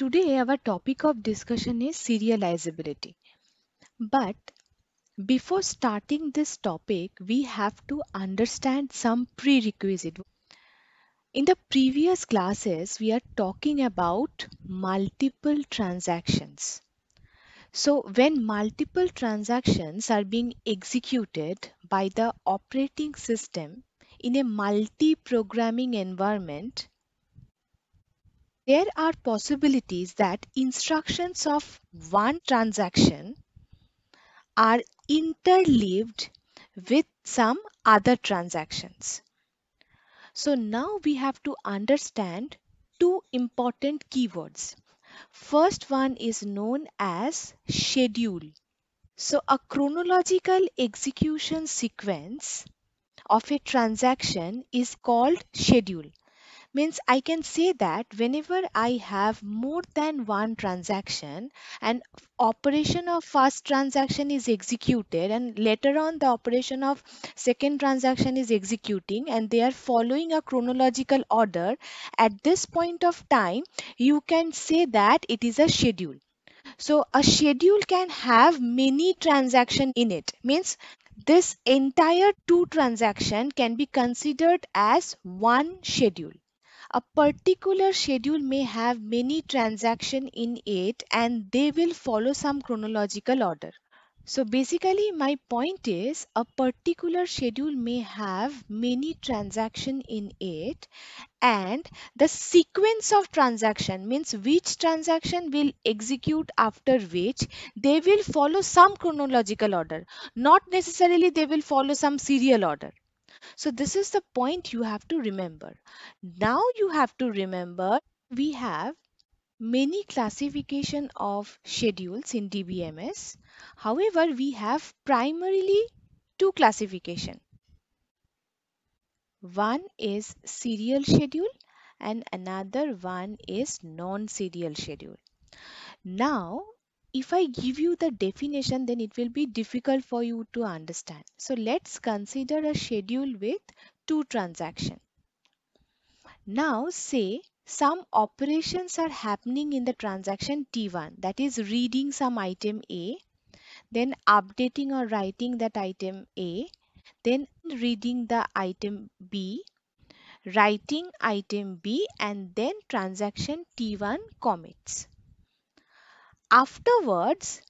Today, our topic of discussion is serializability. But before starting this topic, we have to understand some prerequisite. In the previous classes, we are talking about multiple transactions. So when multiple transactions are being executed by the operating system in a multi-programming environment, there are possibilities that instructions of one transaction are interleaved with some other transactions. So now we have to understand two important keywords. First one is known as schedule. So a chronological execution sequence of a transaction is called schedule means i can say that whenever i have more than one transaction and operation of first transaction is executed and later on the operation of second transaction is executing and they are following a chronological order at this point of time you can say that it is a schedule so a schedule can have many transaction in it means this entire two transaction can be considered as one schedule a particular schedule may have many transactions in it and they will follow some chronological order. So basically my point is a particular schedule may have many transaction in it and the sequence of transaction means which transaction will execute after which they will follow some chronological order not necessarily they will follow some serial order so this is the point you have to remember. Now you have to remember we have many classification of schedules in DBMS. However, we have primarily two classification. One is serial schedule and another one is non-serial schedule. Now if I give you the definition, then it will be difficult for you to understand. So let's consider a schedule with two transactions. Now say some operations are happening in the transaction T1 that is reading some item A, then updating or writing that item A, then reading the item B, writing item B and then transaction T1 commits. Afterwards,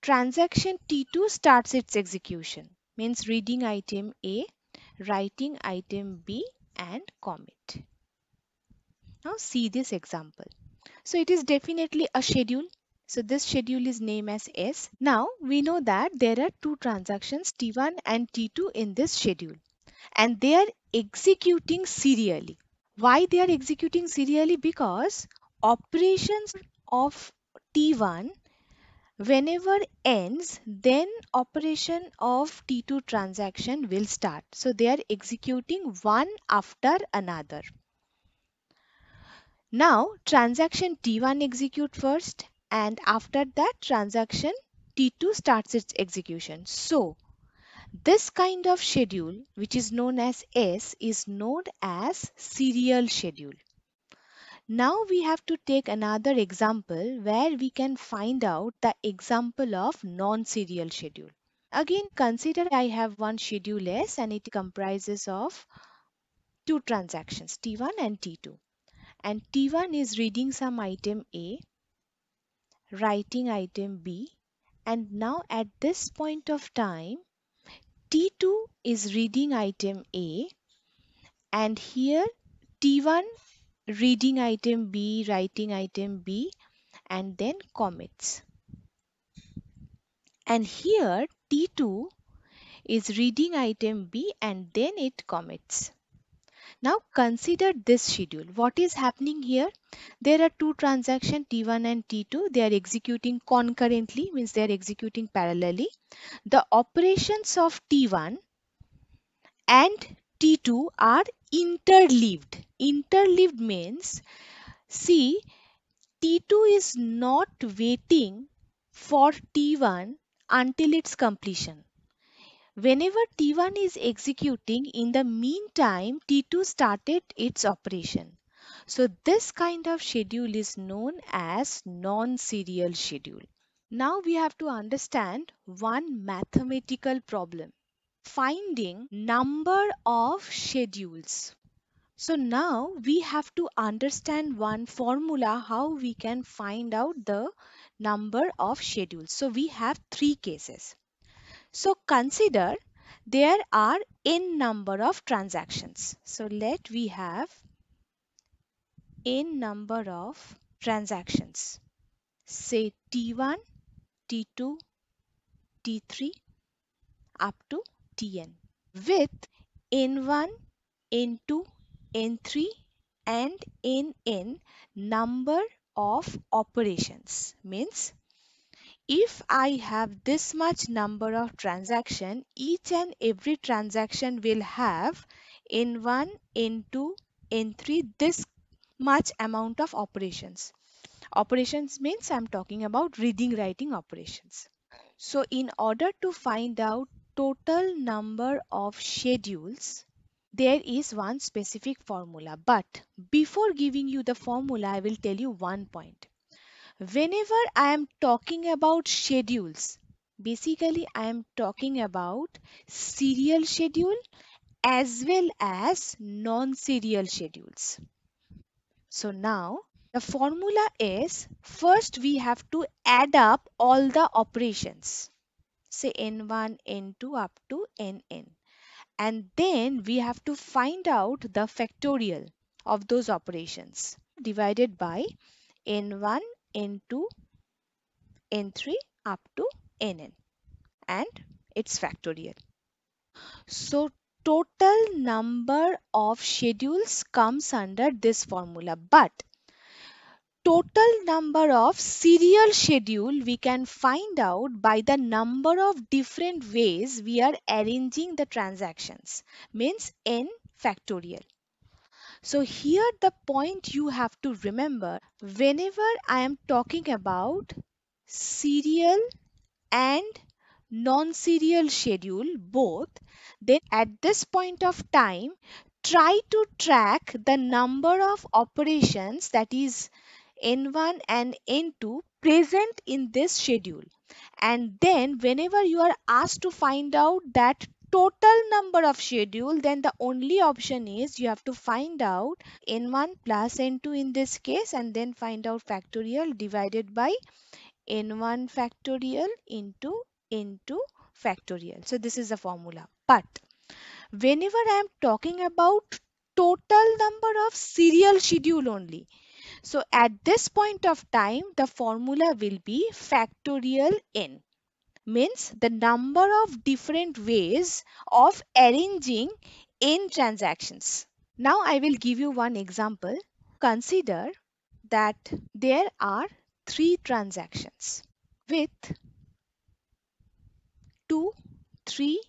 transaction T2 starts its execution, means reading item A, writing item B and commit. Now see this example. So it is definitely a schedule. So this schedule is named as S. Now we know that there are two transactions T1 and T2 in this schedule and they are executing serially. Why they are executing serially? Because operations of T1 whenever ends then operation of T2 transaction will start. So they are executing one after another. Now transaction T1 execute first and after that transaction T2 starts its execution. So this kind of schedule which is known as S is known as serial schedule. Now we have to take another example where we can find out the example of non-serial schedule. Again consider I have one schedule S and it comprises of two transactions T1 and T2 and T1 is reading some item A, writing item B and now at this point of time T2 is reading item A and here T1 reading item B, writing item B, and then commits. And here T2 is reading item B and then it commits. Now consider this schedule. What is happening here? There are two transactions T1 and T2. They are executing concurrently means they are executing parallelly. The operations of T1 and T2 are interleaved interleaved means see T2 is not waiting for T1 until its completion. Whenever T1 is executing, in the meantime, T2 started its operation. So this kind of schedule is known as non-serial schedule. Now we have to understand one mathematical problem. Finding number of schedules. So now we have to understand one formula how we can find out the number of schedules. So we have three cases. So consider there are n number of transactions. So let we have n number of transactions. Say T1, T2, T3 up to Tn with N1, N2, N3 and NN number of operations means if I have this much number of transaction each and every transaction will have N1, N2, N3 this much amount of operations. Operations means I'm talking about reading writing operations. So in order to find out total number of schedules there is one specific formula but before giving you the formula i will tell you one point whenever i am talking about schedules basically i am talking about serial schedule as well as non-serial schedules so now the formula is first we have to add up all the operations say n1 n2 up to nn and then we have to find out the factorial of those operations divided by n1 n2 n3 up to nn and its factorial so total number of schedules comes under this formula but total number of serial schedule we can find out by the number of different ways we are arranging the transactions means n factorial. So here the point you have to remember whenever I am talking about serial and non-serial schedule both then at this point of time try to track the number of operations that is N1 and N2 present in this schedule. And then whenever you are asked to find out that total number of schedule, then the only option is you have to find out N1 plus N2 in this case and then find out factorial divided by N1 factorial into N2 factorial. So this is the formula. But whenever I am talking about total number of serial schedule only, so at this point of time, the formula will be factorial n means the number of different ways of arranging n transactions. Now I will give you one example. Consider that there are three transactions with 2, 3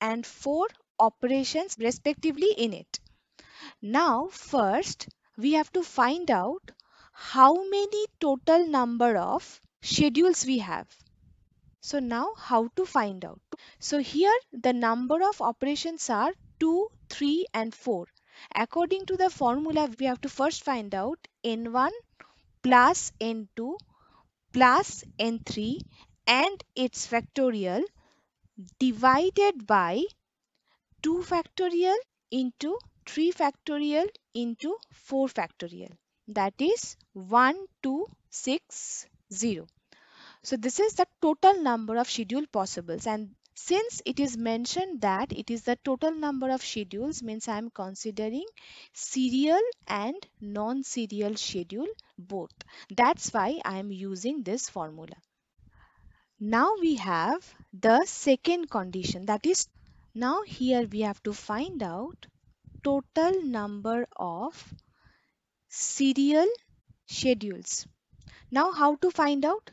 and 4 operations respectively in it. Now first we have to find out how many total number of schedules we have. So now how to find out. So here the number of operations are 2, 3 and 4. According to the formula we have to first find out n1 plus n2 plus n3 and its factorial divided by 2 factorial into 3 factorial into 4 factorial that is 1260. So this is the total number of schedule possibles and since it is mentioned that it is the total number of schedules means I am considering serial and non-serial schedule both. That's why I am using this formula. Now we have the second condition that is now here we have to find out total number of serial schedules. Now how to find out?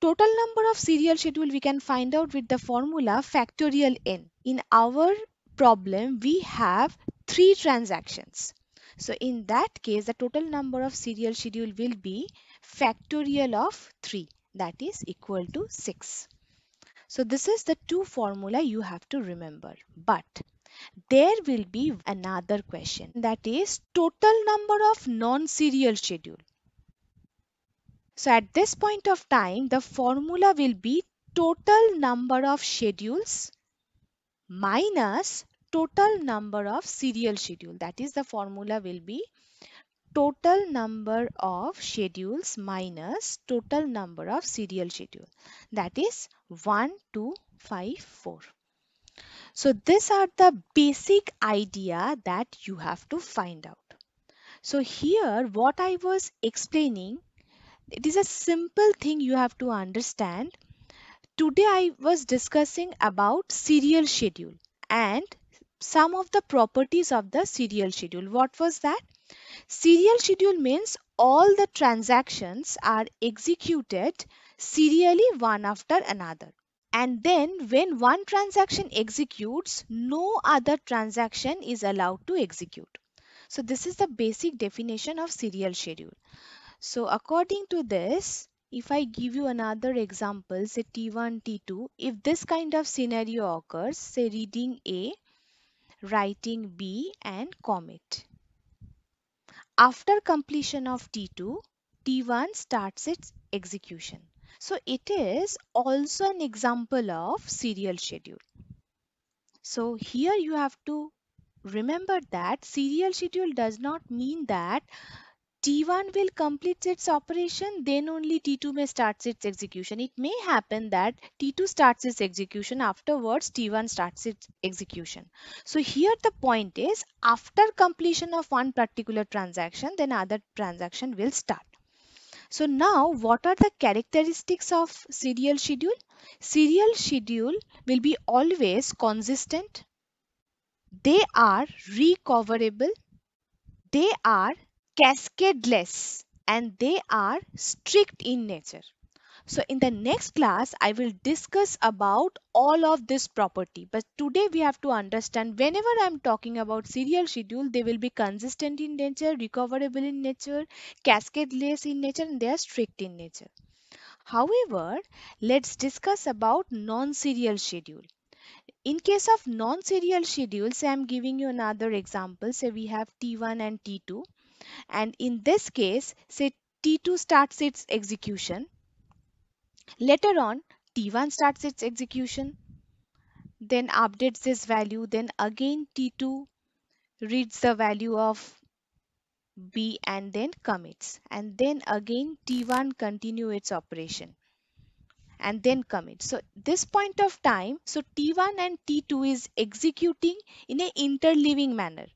Total number of serial schedule we can find out with the formula factorial n. In our problem we have three transactions. So in that case the total number of serial schedule will be factorial of 3 that is equal to 6. So this is the two formula you have to remember. But there will be another question that is total number of non-serial schedule. So at this point of time, the formula will be total number of schedules minus total number of serial schedule. That is the formula will be total number of schedules minus total number of serial schedule. That is 1, 2, 5, 4. So these are the basic idea that you have to find out. So here what I was explaining, it is a simple thing you have to understand. Today I was discussing about serial schedule and some of the properties of the serial schedule. What was that? Serial schedule means all the transactions are executed serially one after another and then when one transaction executes no other transaction is allowed to execute so this is the basic definition of serial schedule so according to this if i give you another example say t1 t2 if this kind of scenario occurs say reading a writing b and commit after completion of t2 t1 starts its execution so it is also an example of serial schedule. So here you have to remember that serial schedule does not mean that T1 will complete its operation, then only T2 may start its execution. It may happen that T2 starts its execution, afterwards T1 starts its execution. So here the point is after completion of one particular transaction, then other transaction will start. So now what are the characteristics of serial schedule? Serial schedule will be always consistent. They are recoverable. They are cascadeless and they are strict in nature. So in the next class, I will discuss about all of this property. But today we have to understand whenever I'm talking about serial schedule, they will be consistent in nature, recoverable in nature, cascadeless in nature, and they are strict in nature. However, let's discuss about non-serial schedule. In case of non-serial schedules, I am giving you another example. Say we have T1 and T2. And in this case, say T2 starts its execution Later on, T1 starts its execution, then updates this value, then again T2 reads the value of B and then commits. And then again T1 continue its operation and then commit. So this point of time, so T1 and T2 is executing in an interleaving manner.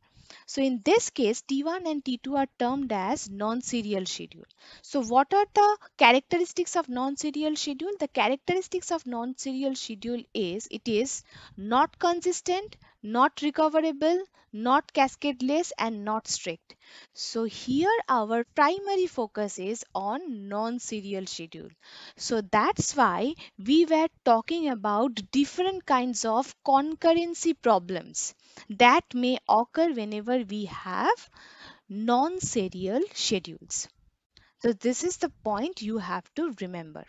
So in this case, T1 and T2 are termed as non-serial schedule. So what are the characteristics of non-serial schedule? The characteristics of non-serial schedule is it is not consistent, not recoverable, not cascadeless and not strict. So here our primary focus is on non-serial schedule. So that's why we were talking about different kinds of concurrency problems that may occur whenever we have non-serial schedules. So this is the point you have to remember.